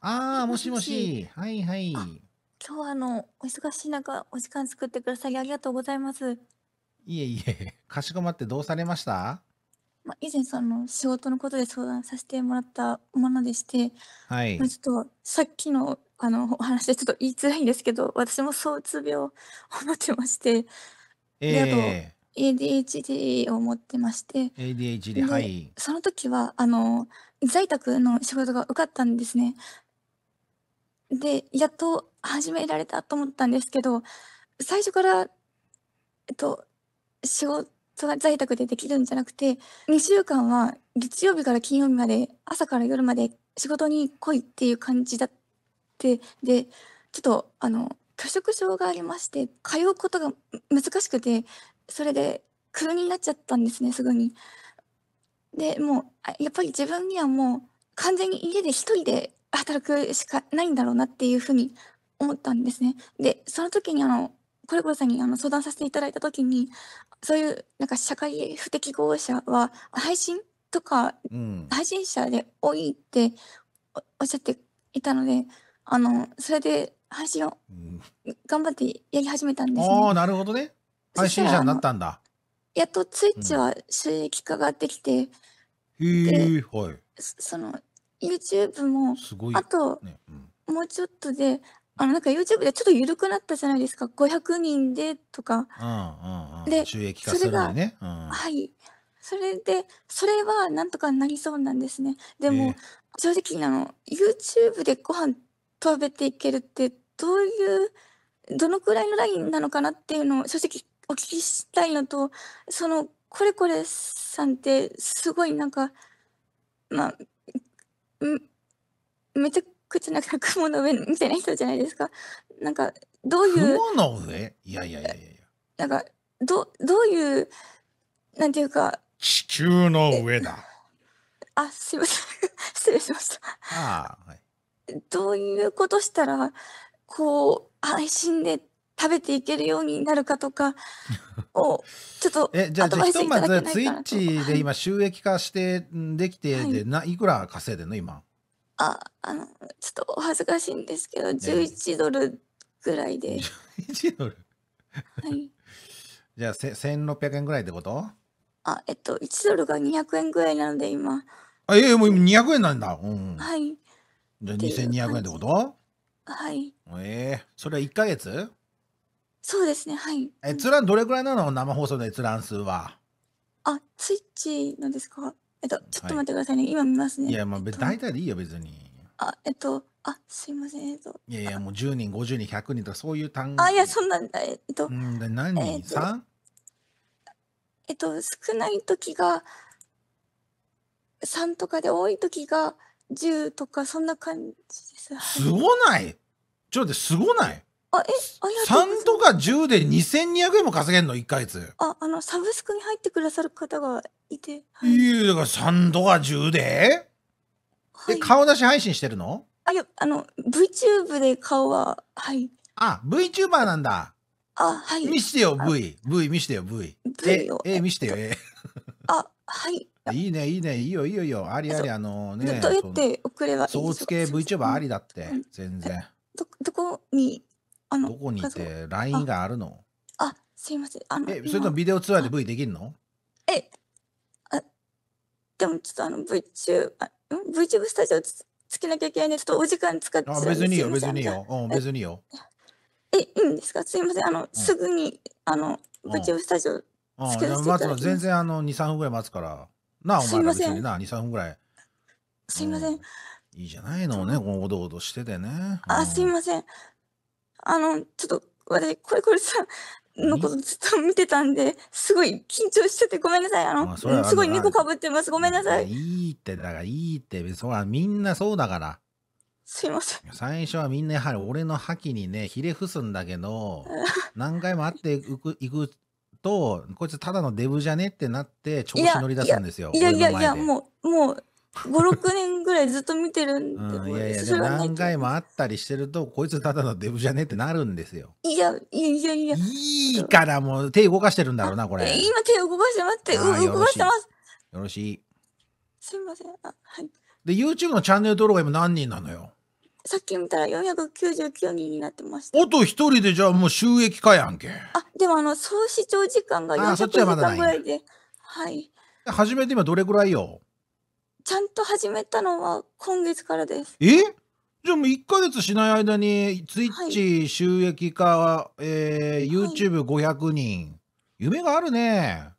ああ、もしもし。はいはい。今日はあの、お忙しい中、お時間作ってくださりありがとうございます。いえいえ、かしこまってどうされましたまあ、以前その仕事のことで相談させてもらったものでして、はい。まあ、ちょっとさっきのあのお話でちょっと言いづらいんですけど、私も相うつ病を持ってまして、で、あと、え ADHD を持ってまして、ADHD、はい。その時は、あの、在宅の仕事が受かったんですね。で、やっと始められたと思ったんですけど、最初から、えっと、仕事が在宅でできるんじゃなくて、2週間は月曜日から金曜日まで、朝から夜まで仕事に来いっていう感じだって、で、ちょっと、あの、拒食症がありまして、通うことが難しくて、それで、クルになっちゃったんですね、すぐに。で、もう、やっぱり自分にはもう、完全に家で一人で働くしかないんだろうなっていうふうに思ったんですね。で、その時にあの、これこれさんにあの相談させていただいた時に、そういうなんか社会不適合者は配信とか、配信者で多いっておっしゃっていたので、あの、それで配信を頑張ってやり始めたんですね。ああ、なるほどね。配信者になったんだ。やっとツイッチは収益化ができて、うん、へえ、はい。その YouTube もすごい、ね。あと、うん、もうちょっとで、あのなんか YouTube でちょっと緩くなったじゃないですか500人でとか、うんうんうん、で収益化するのね、うん、はいそれでそれはなんとかなりそうなんですねでも、えー、正直なの YouTube でご飯食べていけるってどういうどのくらいのラインなのかなっていうのを正直お聞きしたいのとそのこれこれさんってすごいなんかまあん、めちゃくちゃなんか雲の上みたいな人じゃないですか。なんか、どういう。雲の上いやいやいやいやなんか、ど、どういう、なんていうか。地球の上だ。あ、すいません。失礼しました。あはい。どういうことしたら、こう、配信で食べていけるようになるかとか をちょっとえじゃあひとまずツイッチで今収益化してできてで、はい、いくら稼いでんの今ああのちょっとお恥ずかしいんですけど11ドルぐらいで、えー、11ドルはい じゃあ1600円ぐらいってことあえっと1ドルが200円ぐらいなので今あええもう200円なんだ、うん、はいじゃあ2200円ってことはいええー、それは1か月そうですね、はい。閲覧どれくらいなの生放送の閲覧数は。あ、ツイッチのですかえっと、ちょっと待ってくださいね。今見ますね。いや、まあ、えっと、大体でいいよ、別に。あ、えっと、あ、すいません、えっと。いやいや、もう10人、50人、100人とかそういう単語。あ、いや、そんな、えっと。うん、で何人、えっと、?3? えっと、少ない時が3とかで多い時が10とかそんな感じです。すごないちょっと待って、すごないあ、え、あと3とか10で2200円も稼げんの、1ヶ月。あ、あの、サブスクに入ってくださる方がいて。はい、いや、だから3とか10で、はい、顔出し配信してるのあ、いや、あの、VTube で顔は、はい。あ、VTuber なんだ。あ、はい。見してよ、V。V 見してよ、V。V え、え、見してよ、え。あ、はい。いいね、いいね、いいよ、いいよ、いいよ。ありあり、あのね。どうやって送ればいいですかそうつけ VTuber ありだって、全然。ど、どこにあの、どこにい家て LINE があるのあ、すいません。あの、え、それともビデオツアーであ、V できるのえ、あ、でもちょっとあの VTube、あ、ん VTube スタジオつ、つけなきゃいけないんで、ちょっとお時間使ってあ、別にいいよ、別にいいよ。うん、別にいいよ。え、いいんですかすいません。あの、うん。すぐに、あの、うん VTube スタジオつけさせていたつだき全ます。然あの2、3分ぐらい待つから。なあ、おすい前らま別せにん。な、2、3分ぐらい。すいません。ん。いいじゃないのね、と、おどおどしててね。うあ、すいません。あの、ちょっと、私、これこれさんのことずっと見てたんで、すごい緊張しててごめんなさい。あの、あすごい猫かぶってます。ごめんなさい。いいって、だからいいって、そらみんなそうだから。すいません。最初はみんなやはり俺の覇気にね、ひれ伏すんだけど、何回も会っていくいくと、こいつただのデブじゃねってなって、調子乗り出すんですよ。いやいやいや、もう、もう、56年ぐらいずっと見てるんで、うん、いやいやで何回も会ったりしてるとこいつただのデブじゃねってなるんですよいやいやいやいいからもう手動かしてるんだろうなこれ今手動かしてますって動かしてますよろしいすいませんあはいで YouTube のチャンネル登録が今何人なのよさっき見たら499人になってました。あと一人でじゃあもう収益化やんけ。あ、でもあの、総視聴時間が400時間ぐらいで。はい。初めて今どれぐらいよちゃんと始めたのは今月からです。えじゃあもう1か月しない間に、ツイッチ収益化、えー、YouTube500 人、夢があるね。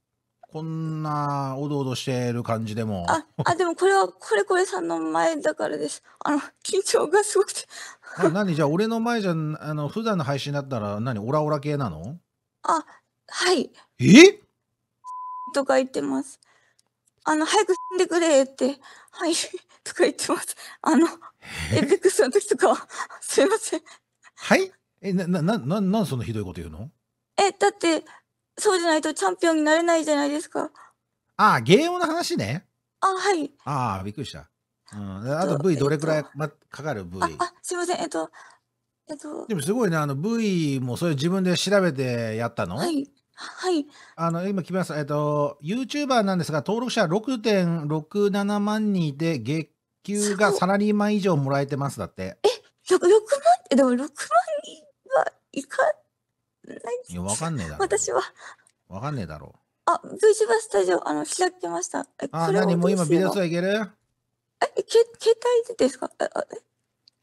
こんなおどおどしてる感じでも。あ、あでもこれはこれこれさんの前だからです。あの緊張がすごくてあ、何じゃあ俺の前じゃあの普段の配信だったら何オラオラ系なの？あ、はい。え？とか言ってます。あの、早く死んでくれって、はい、とか言ってます。あの、エペックスの時とか すいません。はいえ、な、な、な、なんそのひどいこと言うのえ、だって、そうじゃないとチャンピオンになれないじゃないですか。ああ、ゲームの話ね。あはい。ああ、びっくりした。うん、あと V どれくらい、ま、かかる V? ああすいません、えっと、えっと。でもすごいね、あの V もそれ自分で調べてやったのはい。はい。あの、今聞きます。えっと、YouTuber なんですが、登録者6.67万人で、月給がサラリーマン以上もらえてますだって。え、6, 6万って、でも6万はいかないいや、わかんねえだろ。私は。わかんねえだろう。あ、VTuber スタジオ、あの、開きました。えあ、何もう今ビデオツアーいけるえ、け携帯ですかえあ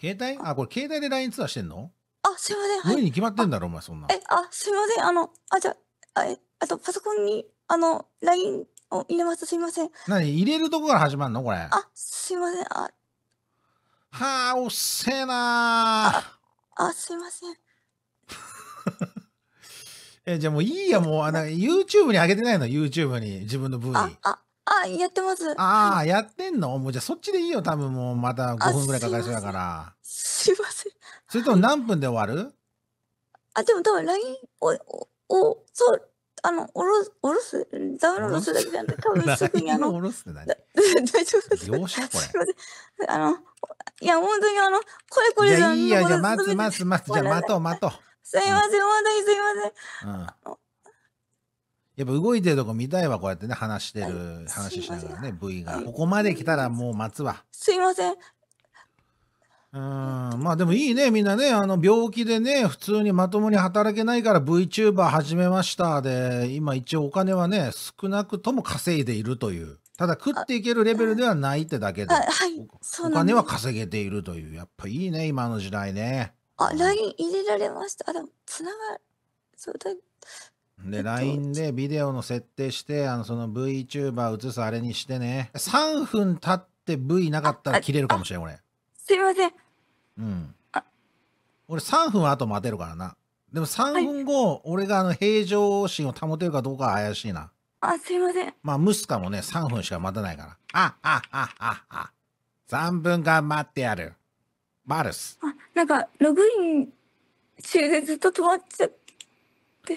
携帯あ、これ携帯で LINE ツアーしてんのあ、すいません。無理に決まってんだろ、お前そんな。え、あ、すいません。あの、あ、じゃああとパソコンにあの LINE を入れますすいません何入れるとこから始まるのこれ。あすいませんああ、おっせえなー。あすいません え、じゃあもういいや、もう、あの、YouTube に上げてないの ?YouTube に、自分の部位あああやってますああ、やってんのもうじゃあそっちでいいよ、多分もうまた5分ぐらいかかりそうだから。すいませんそれとも何分で終わるあでも多分 LINE おお、そうあのおろす、おろすダウンロードするだけじゃなくて多分すぐに あの 大丈夫ですかすいまあのいや本当にあのこれこれじゃいいやじゃ待つ待つ待つじゃ待とう待とうすいません本当にすいません、うんやっぱ動いてるとこ見たいわ、こうやってね、話してる、話しながらね、V が。ここまで来たらもう待つわ。すいません。うんまあでもいいねみんなねあの病気でね普通にまともに働けないから VTuber 始めましたで今一応お金はね少なくとも稼いでいるというただ食っていけるレベルではないってだけで、はいお金は稼げているというやっぱいいね今の時代ねあ LINE 入れられましたあでもつながるそうだで、LINE でビデオの設定して、あの、その VTuber 映すあれにしてね。3分経って V なかったら切れるかもしれん、これ。すいません。うん。俺3分後待てるからな。でも3分後、はい、俺があの平常心を保てるかどうかは怪しいな。あ、すいません。まあ、ムスカもね、3分しか待たないから。あ、っはっは。3分間待ってやる。バルス。あ、なんか、ログイン中でずっと止まっちゃって。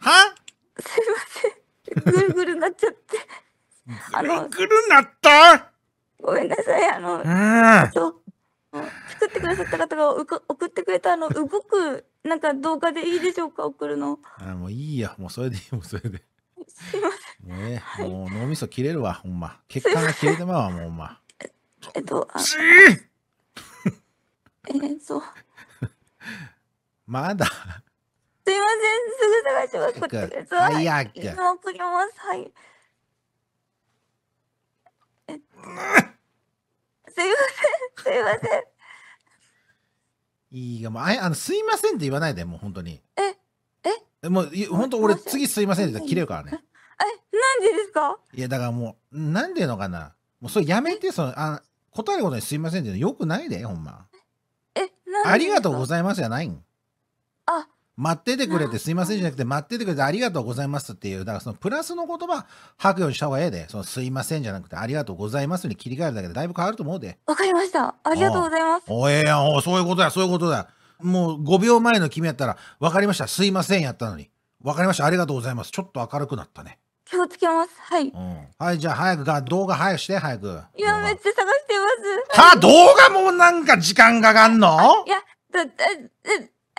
はすいません。ぐるぐるなっちゃって。ぐるぐるなったごめんなさい、あの、うん。作ってくださった方が送ってくれたあの動くなんか動画でいいでしょうか送るのあもういいやもうそれでいいもうそれですいませんね、はい、もう脳みそ切れるわほんま血管が切れてまうわ もうほんまえっとあ えそうまだすいませんすぐ探しますこっちですはいや送りますはいえっとすいません、すいません。いいが、もう、ああの、すいませんって言わないで、もう本当に。え、えもう、い本当俺、次すいませんって切れるからね。え、なんでですかいや、だからもう、なんでのかな。もう、それやめて、その、あ答えることにすいませんってよくないで、ほんま。え、なんでありがとうございますじゃないん。あ、待っててくれてすいませんじゃなくて、待っててくれてありがとうございますっていう、だからそのプラスの言葉吐くようにした方がええで、そのすいませんじゃなくてありがとうございますに切り替えるだけでだいぶ変わると思うで。わかりました。ありがとうございます。おええやん、おそういうことだ、そういうことだ。もう5秒前の君やったら、わかりました、すいませんやったのに。わかりました、ありがとうございます。ちょっと明るくなったね。気をつけます。はい。うん、はい、じゃあ早くが動画早くして、早く。いや、めっちゃ探してます。はあ、動画もなんか時間かかんのいや、だ、だ、だ、え、もうすぐ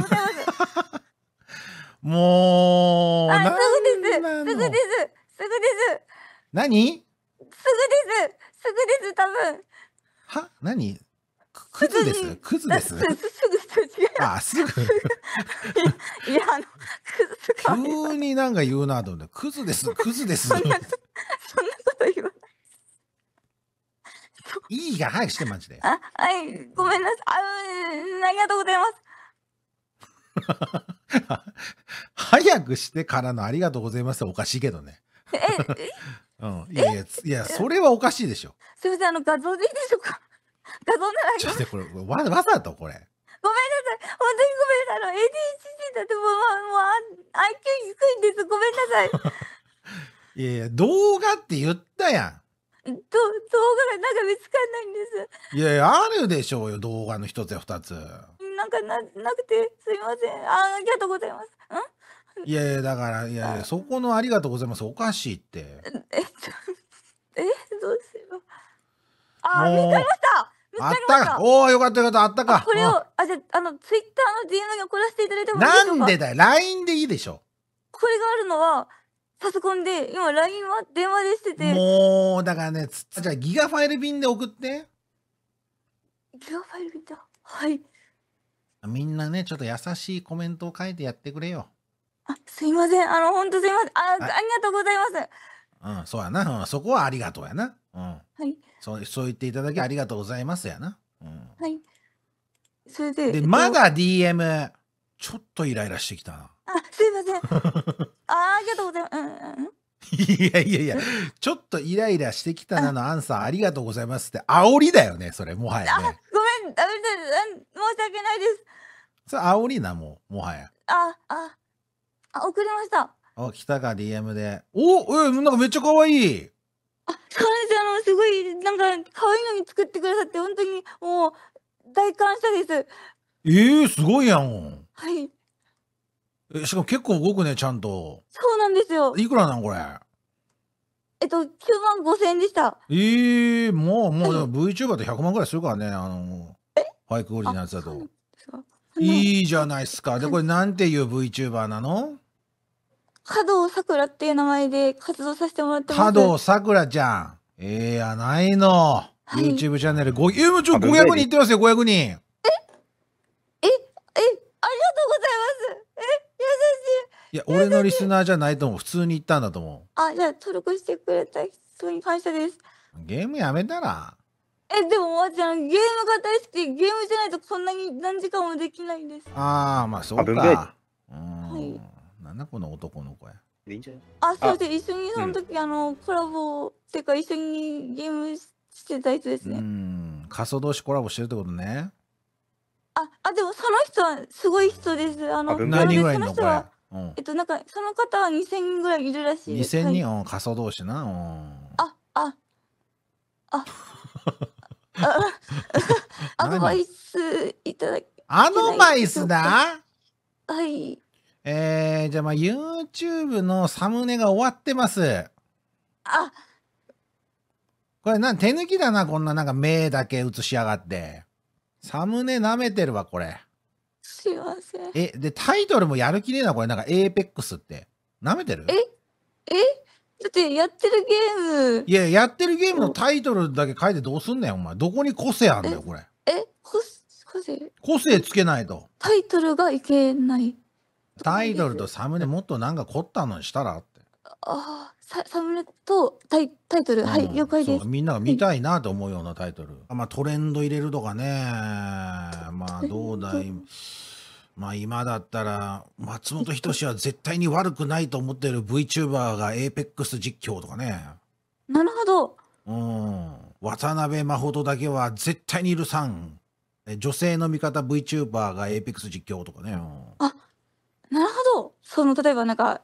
です。すいません。あ、ごめんなさい。ありがとうございます。もう。あ、すぐです。すぐです。すぐです。何すぐです。すぐです。多分。は何クズですクズです。すぐと違う。あ、すぐ。いや、あの、クズ急になんか言うなと思って、クズです、クズです。そんなこと言わいいが早くしてマジで。あ、はい、ごめんなさい。あ、りがとうございます。早くしてからのありがとうございますはおかしいけどね。え、うん、いやいや、いや、それはおかしいでしょ。すみません、あの画像でいいでしょうか。画像なら。ちょっとこれ、わ、わざとこれ。ごめんなさい、本当にごめんなさい、あの ADHD だってもう、もう、IQ 低いんです、ごめんなさい。いやいや、動画って言ったやん。と、動画がなんか見つかんないんです。いやいや、あるでしょうよ、動画の一つや二つ。なんかな、なくて、すいません。あ、ありがとうございます。んいやいや、だから、いやいや、そこのありがとうございます、おかしいって。えっと、え、どうすればあ、見つかりました見つあったかおおよかったよかったあったかこれをあじゃあのツイッターの DM に送らせていただいてもいいですかなんでだよ LINE でいいでしょこれがあるのはパソコンで、今 LINE は電話でしてて。もう、だからね、じゃあギガファイル便で送って。ギガファイル便だ。はい。みんなね、ちょっと優しいコメントを書いてやってくれよ。あ、すいません。あの、本当すいません。あ、ありがとうございます。うん、そうやな、うん。そこはありがとうやな。うん。はい。そう、そう言っていただきありがとうございますやな。うん。はい。それで。で、まだ DM。ちょっとイライラしてきたな。あ、すいません。あありがとうございます。うんいやいやいや、ちょっとイライラしてきたなのアンさん、ありがとうございますって、煽りだよね、それ、もはや、ね。ごめん、あ申し訳ないです。それ、煽りな、もう、もはや。あ、あ、あ送りました。あ、来たか、DM で。おえ、なんかめっちゃ可愛い。あ、そうあの、すごい、なんか、可愛いのに作ってくださって、本当に、もう、大感謝です。ええー、すごいやん。はい。え、しかも結構動くね、ちゃんと。そうなんですよ。いくらなんこれ。えっと、9万5千円でした。ええー、もう、もう、VTuber って100万ぐらいするからね、あの、ハイクオリジナルだと。いいじゃないですか。で、これなんていう VTuber なの加藤さくらっていう名前で活動させてもらってます。加藤さくらちゃん。ええー、やないの。YouTube チャンネル5、えー、ちょ、500人いってますよ、500人。いや、俺のリスナーじゃないと思う。普通に言ったんだと思う。あ、じゃあ登録してくれた人に感謝です。ゲームやめたらえ、でも、ばあちゃん、ゲームが大好き。ゲームじゃないとこんなに何時間もできないんです。ああ、まあそうかうん。なんだこの男の子や。あ、そうです。一緒にその時、あの、コラボ、ていうか一緒にゲームしてた人ですね。うん。仮想同士コラボしてるってことね。あ、あ、でもその人はすごい人です。あの、何文ぐらいいんのこれえっとなんかその方は2000人ぐらいいるらしいです2000人、は仮想同士な、あああ アドバイスいただきアドバイスだはいえー、じゃあまあ YouTube のサムネが終わってますあこれなん手抜きだなこんななんか目だけ映しやがってサムネ舐めてるわこれすませ。ん。え、で、タイトルもやる気ねえな、これ。なんか、エーペックスって。なめてるええだってやってるゲーム。いや、やってるゲームのタイトルだけ書いてどうすんねん、お前。どこに個性あんだよ、これ。え、個性個性つけないと。タイトルがいけない。タイトルとサムネもっとなんか凝ったのにしたらって。ああ、ササムネとタイタイトル、はい、了解です。みんなが見たいなと思うようなタイトル。あまあトレンド入れるとかね。まあどうだい。まあ今だったら、松本人志は絶対に悪くないと思ってる VTuber が APEX 実況とかね。なるほど。うん。渡辺誠だけは絶対に許さん。女性の味方 VTuber が APEX 実況とかね。あ、なるほど。その例えばなんか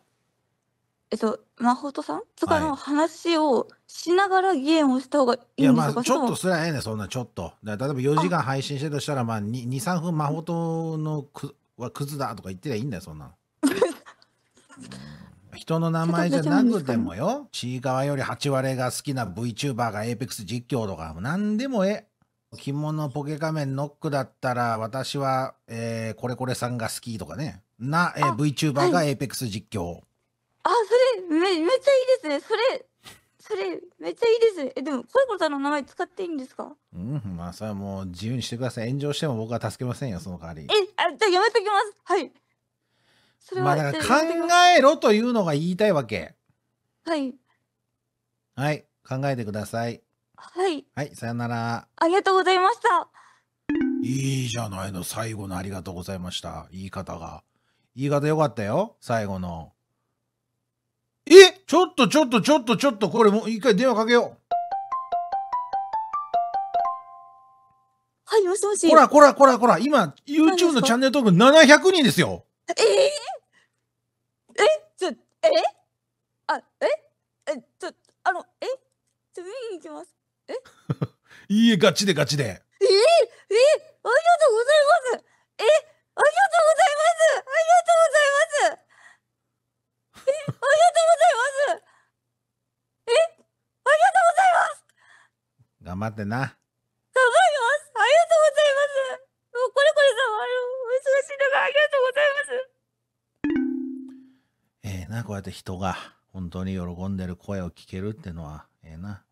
えっと、マホさんとかの話をしながらゲームをした方がいいいや、まあ、ちょっとすらええねん、そんな、ちょっと。例えば4時間配信してるとしたら、まあ、2、3分、真琴とのくはクズだとか言ってりゃいいんだよ、そんなの。人の名前じゃなくてもよ、ちいかわより8割が好きな VTuber が APEX 実況とか、何でもええ。着物ポケ仮面ノックだったら、私は、えー、これこれさんが好きとかね。な、えー、VTuber が APEX 実況。あ、それ、め、めっちゃいいですね。それ、それ、めっちゃいいですね。え、でも、恋子さんの名前使っていいんですかうん、まあ、それはもう自由にしてください。炎上しても僕は助けませんよ、その代わり。え、あ、じゃあやめときます。はい。それは、まあ、だから考えろというのが言いたいわけ。はい。はい、考えてください。はい。はい、さよなら。ありがとうございました。いいじゃないの、最後のありがとうございました。言い方が。言い方よかったよ、最後の。ちょっとちょっとちょっとちょっと、これもう一回電話かけよう。はい、もしもし。ほらほらほらほら、今、YouTube のチャンネル登録700人ですよ。えー、え、ちょ、えあ、ええ、ちょ、あの、えちょ、見に行きます。え いいえ、ガチでガチで。待ってな。頑張ります。ありがとうございます。もうこれこれさ、あの、お忙しい中、ありがとうございます。ええー、な、こうやって人が本当に喜んでる声を聞けるってのは、ええー、な、